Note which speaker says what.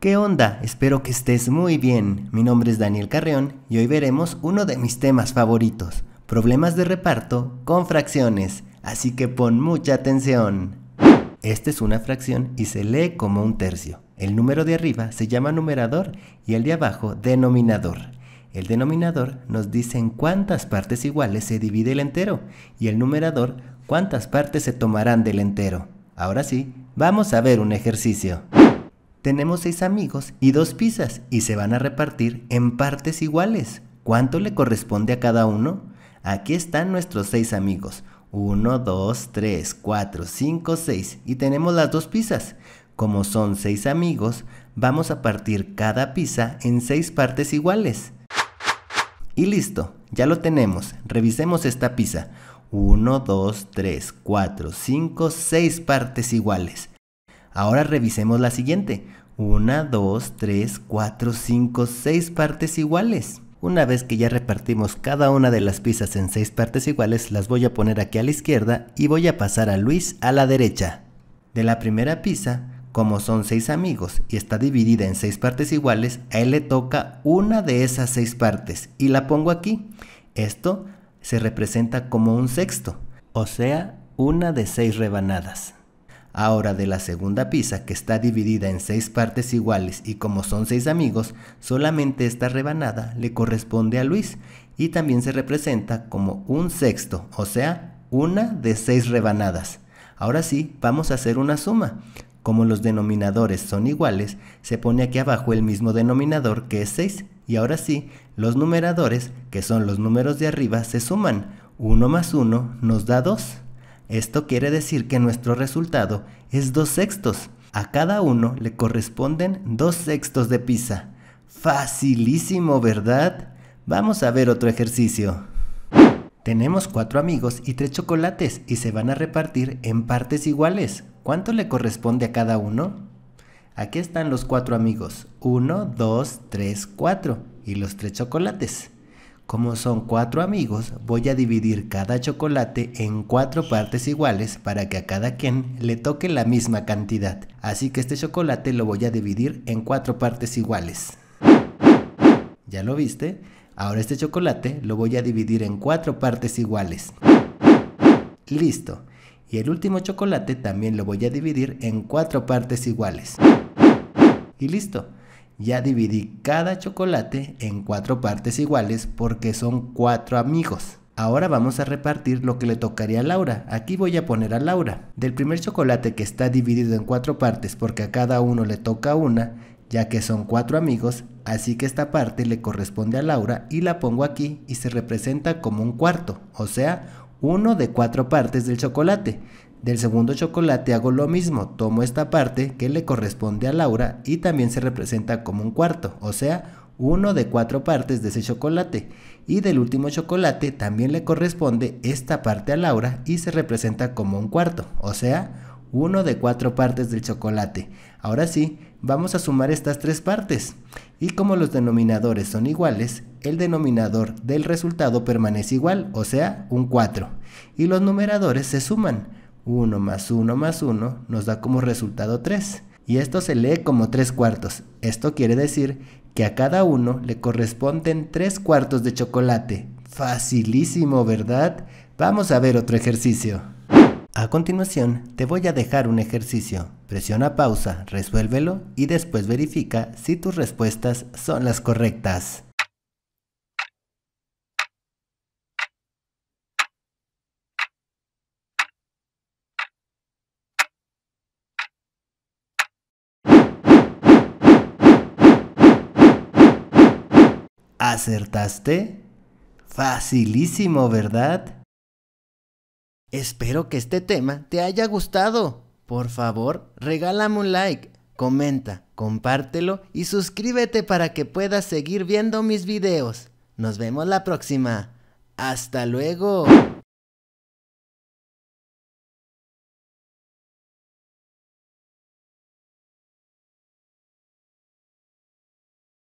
Speaker 1: ¿Qué onda? Espero que estés muy bien. Mi nombre es Daniel Carreón y hoy veremos uno de mis temas favoritos, problemas de reparto con fracciones, así que pon mucha atención. Esta es una fracción y se lee como un tercio. El número de arriba se llama numerador y el de abajo denominador. El denominador nos dice en cuántas partes iguales se divide el entero y el numerador cuántas partes se tomarán del entero. Ahora sí, vamos a ver un ejercicio. Tenemos seis amigos y dos pizzas y se van a repartir en partes iguales. ¿Cuánto le corresponde a cada uno? Aquí están nuestros seis amigos. 1, 2, 3, 4, 5, 6 y tenemos las dos pizzas. Como son seis amigos, vamos a partir cada pizza en seis partes iguales. Y listo, ya lo tenemos. Revisemos esta pizza. 1, 2, 3, 4, 5, 6 partes iguales. Ahora revisemos la siguiente. 1, 2, 3, 4, 5, 6 partes iguales. Una vez que ya repartimos cada una de las pizzas en 6 partes iguales, las voy a poner aquí a la izquierda y voy a pasar a Luis a la derecha. De la primera pizza, como son 6 amigos y está dividida en 6 partes iguales, a él le toca una de esas 6 partes y la pongo aquí. Esto se representa como un sexto, o sea, una de 6 rebanadas. Ahora de la segunda pizza, que está dividida en seis partes iguales y como son seis amigos, solamente esta rebanada le corresponde a Luis y también se representa como un sexto, o sea, una de seis rebanadas. Ahora sí, vamos a hacer una suma. Como los denominadores son iguales, se pone aquí abajo el mismo denominador que es 6. Y ahora sí, los numeradores, que son los números de arriba, se suman. 1 más 1 nos da 2. Esto quiere decir que nuestro resultado es dos sextos. A cada uno le corresponden dos sextos de pizza. Facilísimo, ¿verdad? Vamos a ver otro ejercicio. Tenemos cuatro amigos y tres chocolates y se van a repartir en partes iguales. ¿Cuánto le corresponde a cada uno? Aquí están los cuatro amigos. 1, 2, 3, 4. Y los tres chocolates. Como son cuatro amigos, voy a dividir cada chocolate en cuatro partes iguales para que a cada quien le toque la misma cantidad. Así que este chocolate lo voy a dividir en cuatro partes iguales. ¿Ya lo viste? Ahora este chocolate lo voy a dividir en cuatro partes iguales. Listo. Y el último chocolate también lo voy a dividir en cuatro partes iguales. Y listo. Ya dividí cada chocolate en cuatro partes iguales porque son cuatro amigos. Ahora vamos a repartir lo que le tocaría a Laura. Aquí voy a poner a Laura. Del primer chocolate que está dividido en cuatro partes porque a cada uno le toca una, ya que son cuatro amigos, así que esta parte le corresponde a Laura y la pongo aquí y se representa como un cuarto, o sea, uno de cuatro partes del chocolate. Del segundo chocolate hago lo mismo, tomo esta parte que le corresponde a Laura y también se representa como un cuarto, o sea, uno de cuatro partes de ese chocolate. Y del último chocolate también le corresponde esta parte a Laura y se representa como un cuarto, o sea, uno de cuatro partes del chocolate. Ahora sí, vamos a sumar estas tres partes. Y como los denominadores son iguales, el denominador del resultado permanece igual, o sea, un 4. Y los numeradores se suman. 1 más 1 más 1 nos da como resultado 3. Y esto se lee como 3 cuartos. Esto quiere decir que a cada uno le corresponden 3 cuartos de chocolate. Facilísimo, ¿verdad? Vamos a ver otro ejercicio. A continuación, te voy a dejar un ejercicio. Presiona pausa, resuélvelo y después verifica si tus respuestas son las correctas. ¿Acertaste? Facilísimo, ¿verdad? Espero que este tema te haya gustado. Por favor, regálame un like, comenta, compártelo y suscríbete para que puedas seguir viendo mis videos. Nos vemos la próxima. Hasta luego.